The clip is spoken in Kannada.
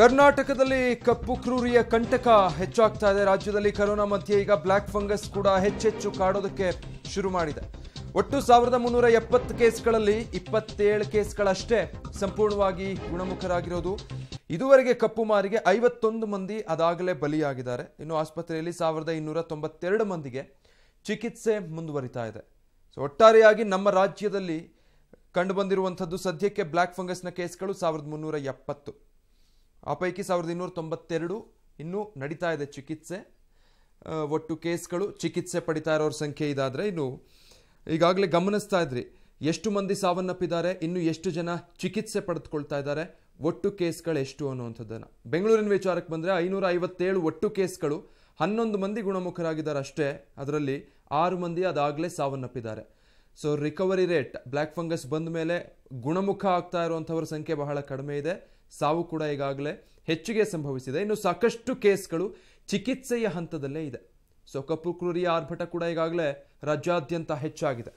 ಕರ್ನಾಟಕದಲ್ಲಿ ಕಪ್ಪು ಕ್ರೂರಿಯ ಕಂಟಕ ಹೆಚ್ಚಾಗ್ತಾ ಇದೆ ರಾಜ್ಯದಲ್ಲಿ ಕರೋನಾ ಮಧ್ಯೆ ಈಗ ಬ್ಲ್ಯಾಕ್ ಫಂಗಸ್ ಕೂಡ ಹೆಚ್ಚೆಚ್ಚು ಕಾಡೋದಕ್ಕೆ ಶುರು ಮಾಡಿದೆ ಒಟ್ಟು ಸಾವಿರದ ಮುನ್ನೂರ ಎಪ್ಪತ್ತು ಕೇಸ್ಗಳಲ್ಲಿ ಇಪ್ಪತ್ತೇಳು ಕೇಸ್ಗಳಷ್ಟೇ ಸಂಪೂರ್ಣವಾಗಿ ಗುಣಮುಖರಾಗಿರೋದು ಇದುವರೆಗೆ ಕಪ್ಪು ಮಾರಿಗೆ ಐವತ್ತೊಂದು ಮಂದಿ ಅದಾಗಲೇ ಬಲಿಯಾಗಿದ್ದಾರೆ ಇನ್ನು ಆಸ್ಪತ್ರೆಯಲ್ಲಿ ಸಾವಿರದ ಇನ್ನೂರ ತೊಂಬತ್ತೆರಡು ಮಂದಿಗೆ ಚಿಕಿತ್ಸೆ ಮುಂದುವರಿತಾ ಇದೆ ಸೊ ಒಟ್ಟಾರೆಯಾಗಿ ನಮ್ಮ ರಾಜ್ಯದಲ್ಲಿ ಕಂಡುಬಂದಿರುವಂಥದ್ದು ಸದ್ಯಕ್ಕೆ ಬ್ಲ್ಯಾಕ್ ಫಂಗಸ್ನ ಕೇಸ್ಗಳು ಸಾವಿರದ ಮುನ್ನೂರ ಎಪ್ಪತ್ತು ಆ ಪೈಕಿ ಸಾವಿರದ ಇನ್ನೂರ ತೊಂಬತ್ತೆರಡು ಇನ್ನೂ ನಡೀತಾ ಇದೆ ಚಿಕಿತ್ಸೆ ಒಟ್ಟು ಕೇಸ್ಗಳು ಚಿಕಿತ್ಸೆ ಪಡಿತಾ ಇರೋರ ಸಂಖ್ಯೆ ಇದಾದರೆ ಇನ್ನು ಈಗಾಗಲೇ ಗಮನಿಸ್ತಾ ಇದ್ರಿ ಎಷ್ಟು ಮಂದಿ ಸಾವನ್ನಪ್ಪಿದ್ದಾರೆ ಇನ್ನು ಎಷ್ಟು ಜನ ಚಿಕಿತ್ಸೆ ಪಡೆದುಕೊಳ್ತಾ ಇದ್ದಾರೆ ಒಟ್ಟು ಕೇಸ್ಗಳು ಎಷ್ಟು ಅನ್ನುವಂಥದ್ದನ್ನು ಬೆಂಗಳೂರಿನ ವಿಚಾರಕ್ಕೆ ಬಂದರೆ ಐನೂರ ಐವತ್ತೇಳು ಒಟ್ಟು ಕೇಸ್ಗಳು ಹನ್ನೊಂದು ಮಂದಿ ಗುಣಮುಖರಾಗಿದ್ದಾರೆ ಅಷ್ಟೇ ಅದರಲ್ಲಿ ಆರು ಮಂದಿ ಅದಾಗಲೇ ಸಾವನ್ನಪ್ಪಿದ್ದಾರೆ so recovery rate black fungus ಬಂದ ಮೇಲೆ ಗುಣಮುಖ ಆಗ್ತಾ ಇರುವಂಥವ್ರ ಸಂಖ್ಯೆ ಬಹಳ ಕಡಿಮೆ ಇದೆ ಸಾವು ಕೂಡ ಈಗಾಗಲೇ ಹೆಚ್ಚಿಗೆ ಸಂಭವಿಸಿದೆ ಇನ್ನು ಸಾಕಷ್ಟು ಕೇಸ್ಗಳು ಚಿಕಿತ್ಸೆಯ ಹಂತದಲ್ಲೇ ಇದೆ ಸೊ ಕಪ್ಪು ಕ್ರೂರಿಯ ಆರ್ಭಟ ಕೂಡ ಈಗಾಗಲೇ ರಾಜ್ಯಾದ್ಯಂತ ಹೆಚ್ಚಾಗಿದೆ